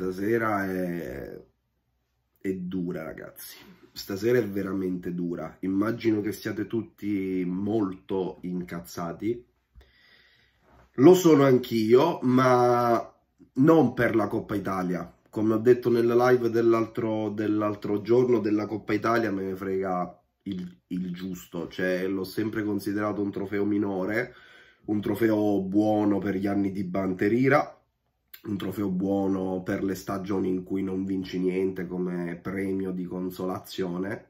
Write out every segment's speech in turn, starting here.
stasera è... è dura ragazzi, stasera è veramente dura, immagino che siate tutti molto incazzati, lo sono anch'io, ma non per la Coppa Italia, come ho detto nella live dell'altro dell giorno della Coppa Italia me ne frega il, il giusto, cioè l'ho sempre considerato un trofeo minore, un trofeo buono per gli anni di Banterira, un trofeo buono per le stagioni in cui non vinci niente come premio di consolazione,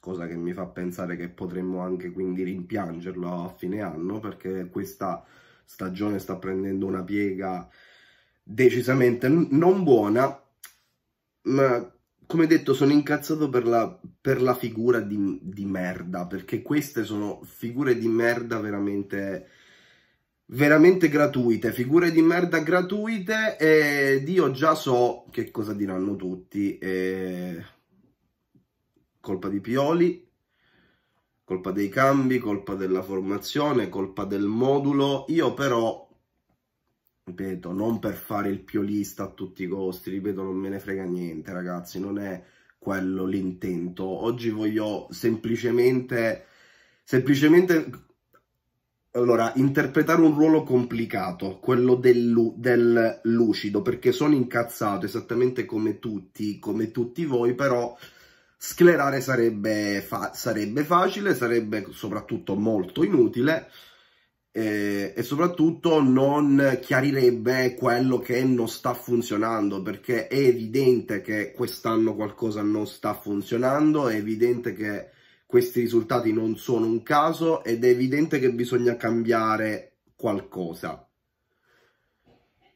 cosa che mi fa pensare che potremmo anche quindi rimpiangerlo a fine anno perché questa stagione sta prendendo una piega decisamente non buona, ma come detto sono incazzato per la, per la figura di, di merda, perché queste sono figure di merda veramente veramente gratuite, figure di merda gratuite e io già so che cosa diranno tutti. E... Colpa di Pioli, colpa dei cambi, colpa della formazione, colpa del modulo. Io però, ripeto, non per fare il piolista a tutti i costi, ripeto, non me ne frega niente ragazzi, non è quello l'intento. Oggi voglio semplicemente semplicemente allora, interpretare un ruolo complicato, quello del, lu del, lucido, perché sono incazzato esattamente come tutti, come tutti voi, però sclerare sarebbe, fa sarebbe facile, sarebbe soprattutto molto inutile eh, e soprattutto non chiarirebbe quello che non sta funzionando, perché è evidente che quest'anno qualcosa non sta funzionando, è evidente che questi risultati non sono un caso ed è evidente che bisogna cambiare qualcosa.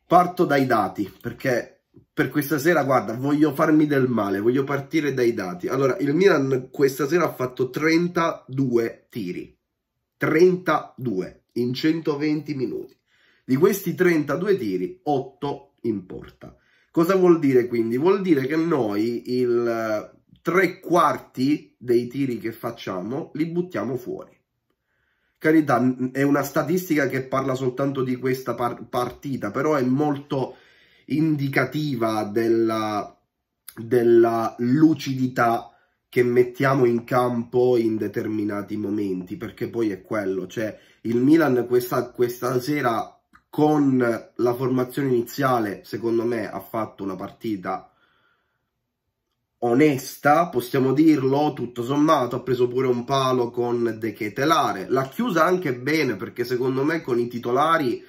Parto dai dati perché per questa sera, guarda, voglio farmi del male, voglio partire dai dati. Allora, il Milan questa sera ha fatto 32 tiri, 32 in 120 minuti. Di questi 32 tiri, 8 in porta. Cosa vuol dire quindi? Vuol dire che noi il tre quarti dei tiri che facciamo li buttiamo fuori. Carità, è una statistica che parla soltanto di questa par partita, però è molto indicativa della, della lucidità che mettiamo in campo in determinati momenti, perché poi è quello, cioè il Milan questa, questa sera con la formazione iniziale, secondo me, ha fatto una partita onesta, possiamo dirlo, tutto sommato, ha preso pure un palo con De Ketelare. l'ha chiusa anche bene perché secondo me con i titolari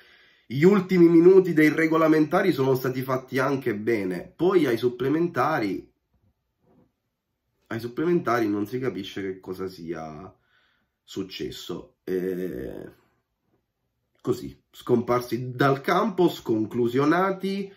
gli ultimi minuti dei regolamentari sono stati fatti anche bene, poi ai supplementari ai supplementari non si capisce che cosa sia successo. Eh, così, scomparsi dal campo, sconclusionati,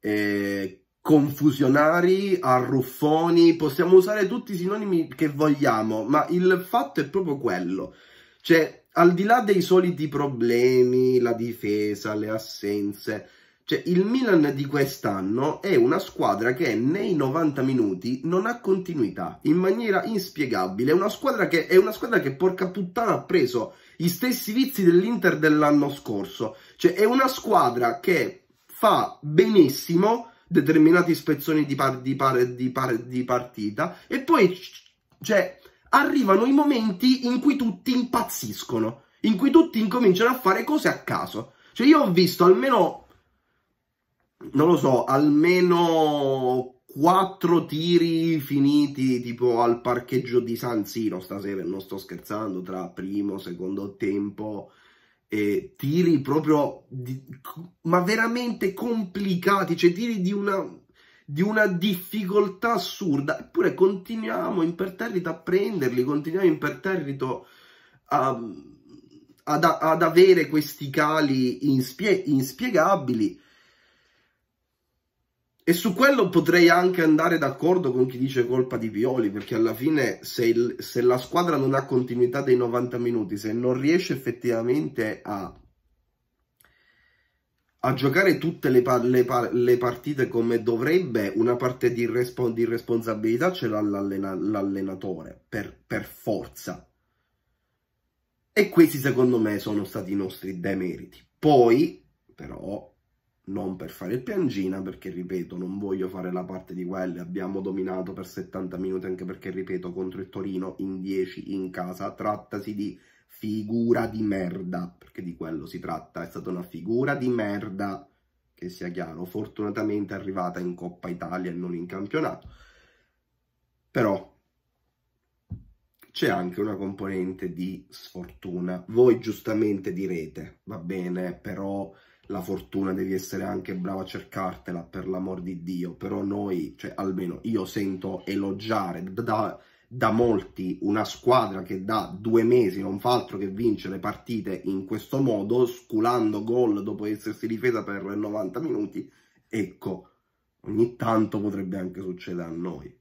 eh, confusionari, arruffoni, possiamo usare tutti i sinonimi che vogliamo, ma il fatto è proprio quello. Cioè, al di là dei soliti problemi, la difesa, le assenze, cioè il Milan di quest'anno è una squadra che nei 90 minuti non ha continuità, in maniera inspiegabile. È una squadra che, è una squadra che porca puttana ha preso gli stessi vizi dell'Inter dell'anno scorso. Cioè è una squadra che fa benissimo determinati spezzoni di, par- di, par- di, par- di partita e poi cioè, arrivano i momenti in cui tutti impazziscono, in cui tutti incominciano a fare cose a caso. Cioè io ho visto almeno, non lo so, almeno quattro tiri finiti tipo al parcheggio di San Siro stasera, non sto scherzando, tra primo, secondo tempo eh, tiri proprio, di, ma veramente complicati, cioè tiri di una, di una difficoltà assurda, eppure continuiamo imperterrito a prenderli, continuiamo imperterrito a, ad, ad avere questi cali inspie, inspiegabili e su quello potrei anche andare d'accordo con chi dice colpa di Violi, perché alla fine se, il, se, la squadra non ha continuità dei 90 minuti, se non riesce effettivamente a, a giocare tutte le, le, le, partite come dovrebbe, una parte di, respo, di responsabilità ce l'ha l'allenatore, per, per forza. E questi secondo me sono stati i nostri demeriti. Poi, però, non per fare il piangina perché ripeto non voglio fare la parte di quelle abbiamo dominato per 70 minuti anche perché ripeto contro il Torino in 10 in casa trattasi di figura di merda perché di quello si tratta è stata una figura di merda che sia chiaro fortunatamente è arrivata in Coppa Italia e non in campionato però c'è anche una componente di sfortuna voi giustamente direte va bene però la fortuna devi essere anche bravo a cercartela, per l'amor di Dio, però noi, cioè almeno io sento elogiare da, da molti una squadra che da due mesi non fa altro che vincere le partite in questo modo, sculando gol dopo essersi difesa per 90 minuti, ecco, ogni tanto potrebbe anche succedere a noi.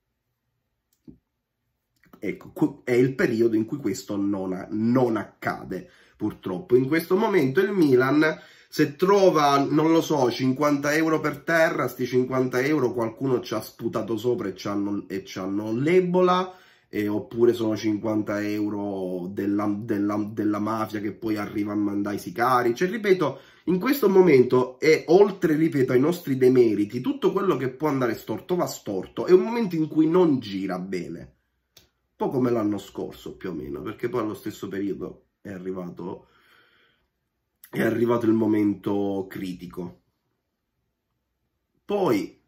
Ecco, è il periodo in cui questo non, non accade, purtroppo. In questo momento il Milan se trova, non lo so, 50 euro per terra, sti 50 euro qualcuno ci ha sputato sopra e ci hanno, e ci hanno l'ebola, eh, oppure sono 50 euro della, della, della, mafia che poi arriva a mandare i sicari. Cioè, ripeto, in questo momento e oltre, ripeto, ai nostri demeriti, tutto quello che può andare storto va storto. È un momento in cui non gira bene. Un po' come l'anno scorso, più o meno, perché poi allo stesso periodo è arrivato è arrivato il momento critico. Poi,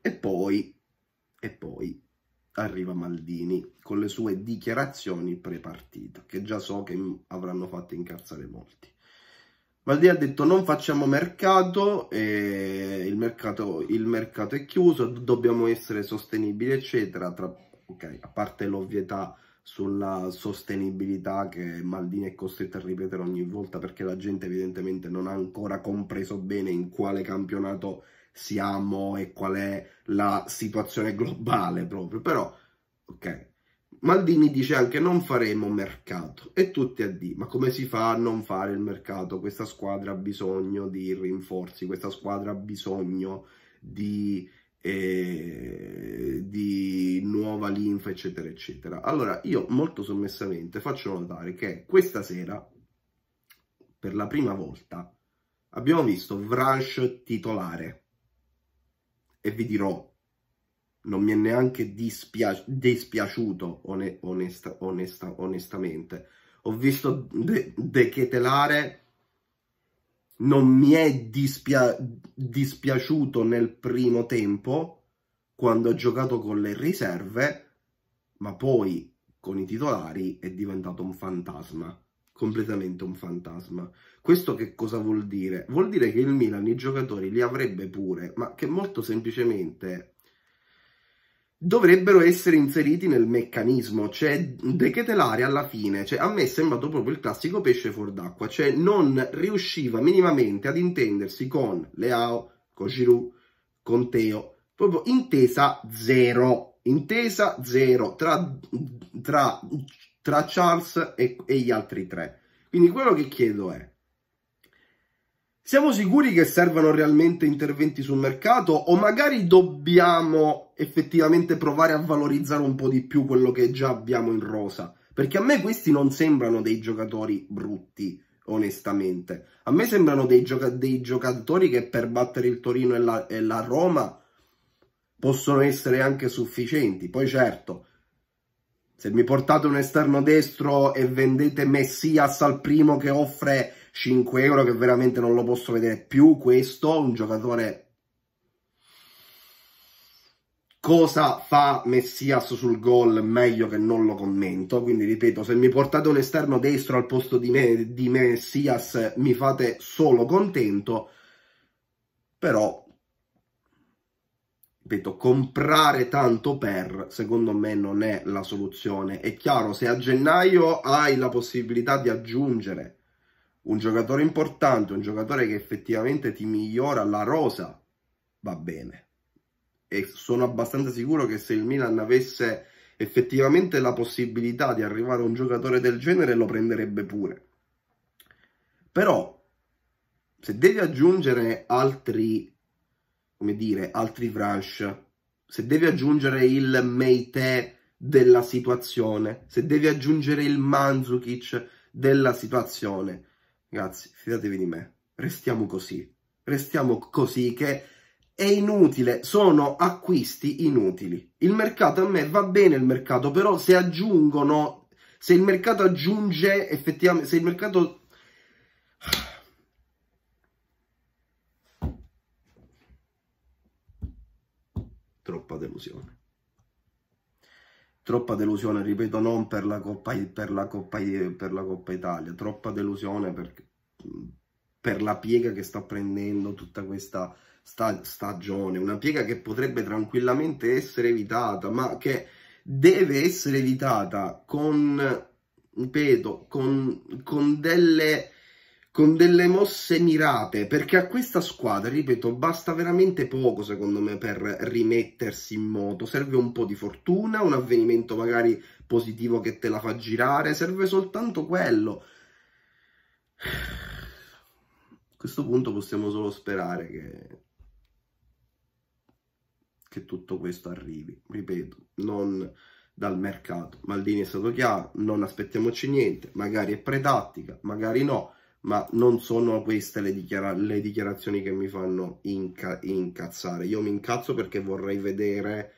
e poi, e poi arriva Maldini con le sue dichiarazioni pre-partita, che già so che avranno fatto incazzare molti. Maldini ha detto non facciamo mercato, eh, il mercato, il mercato è chiuso, dobbiamo essere sostenibili, eccetera. Tra, ok, a parte l'ovvietà sulla sostenibilità che Maldini è costretto a ripetere ogni volta perché la gente evidentemente non ha ancora compreso bene in quale campionato siamo e qual è la situazione globale proprio, però ok. Maldini dice anche non faremo mercato e tutti a D, ma come si fa a non fare il mercato? Questa squadra ha bisogno di rinforzi, questa squadra ha bisogno di eh, di nuova linfa, eccetera, eccetera. Allora, io molto sommessamente faccio notare che questa sera, per la prima volta, abbiamo visto Vranch titolare. E vi dirò, non mi è neanche dispia dispiaciuto, one onesta onesta onestamente. Ho visto De, de Chetelare non mi è dispia dispiaciuto nel primo tempo quando ha giocato con le riserve, ma poi con i titolari è diventato un fantasma, completamente un fantasma. Questo che cosa vuol dire? Vuol dire che il Milan i giocatori li avrebbe pure, ma che molto semplicemente dovrebbero essere inseriti nel meccanismo, cioè Decatelare alla fine, cioè a me è sembrato proprio il classico pesce fuor d'acqua, cioè non riusciva minimamente ad intendersi con Leao, con Giroud, con Teo, proprio intesa zero, intesa zero tra, tra, tra Charles e, e gli altri tre. Quindi quello che chiedo è, siamo sicuri che servano realmente interventi sul mercato o magari dobbiamo effettivamente provare a valorizzare un po' di più quello che già abbiamo in rosa. Perché a me questi non sembrano dei giocatori brutti, onestamente. A me sembrano dei, gioca dei giocatori che per battere il Torino e la, e la Roma possono essere anche sufficienti. Poi certo, se mi portate un esterno destro e vendete Messias al primo che offre 5 euro, che veramente non lo posso vedere più, questo, un giocatore cosa fa Messias sul gol meglio che non lo commento quindi ripeto se mi portate un esterno destro al posto di, me, di Messias mi fate solo contento però ripeto, comprare tanto per, secondo me, non è la soluzione. È chiaro, se a gennaio hai la possibilità di aggiungere un giocatore importante, un giocatore che effettivamente ti migliora la rosa, va bene e sono abbastanza sicuro che se il Milan avesse effettivamente la possibilità di arrivare a un giocatore del genere lo prenderebbe pure. Però se devi aggiungere altri, come dire, altri Franche, se devi aggiungere il Meite della situazione, se devi aggiungere il Manzukic della situazione, ragazzi, fidatevi di me, restiamo così, restiamo così che è inutile, sono acquisti inutili. Il mercato a me va bene il mercato, però se aggiungono, se il mercato aggiunge effettivamente, se il mercato... Troppa delusione. Troppa delusione, ripeto, non per la Coppa, per la Coppa, per la Coppa Italia, troppa delusione perché per la piega che sta prendendo tutta questa sta stagione, una piega che potrebbe tranquillamente essere evitata, ma che deve essere evitata con, ripeto, con, con delle con delle mosse mirate, perché a questa squadra, ripeto, basta veramente poco secondo me per rimettersi in moto, serve un po' di fortuna, un avvenimento magari positivo che te la fa girare, serve soltanto quello questo punto possiamo solo sperare che, che tutto questo arrivi, ripeto, non dal mercato. Maldini è stato chiaro, non aspettiamoci niente, magari è pretattica, magari no, ma non sono queste le, dichiara le dichiarazioni che mi fanno inca incazzare. Io mi incazzo perché vorrei vedere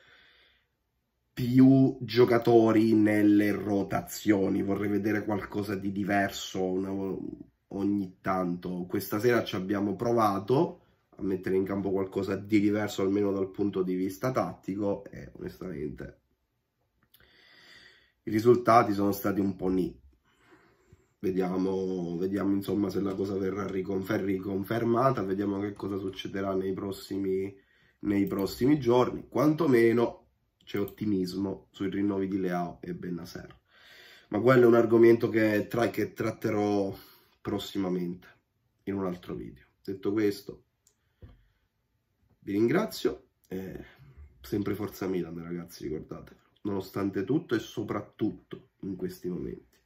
più giocatori nelle rotazioni, vorrei vedere qualcosa di diverso, una, ogni tanto. Questa sera ci abbiamo provato a mettere in campo qualcosa di diverso, almeno dal punto di vista tattico, e onestamente i risultati sono stati un po' ni. Vediamo, vediamo insomma se la cosa verrà riconfer riconfermata, vediamo che cosa succederà nei prossimi, nei prossimi giorni. Quantomeno c'è ottimismo sui rinnovi di Leao e Bennaser. Ma quello è un argomento che, tra, che tratterò prossimamente in un altro video. Detto questo, vi ringrazio e sempre Forza Milan ragazzi, ricordatevelo, nonostante tutto e soprattutto in questi momenti.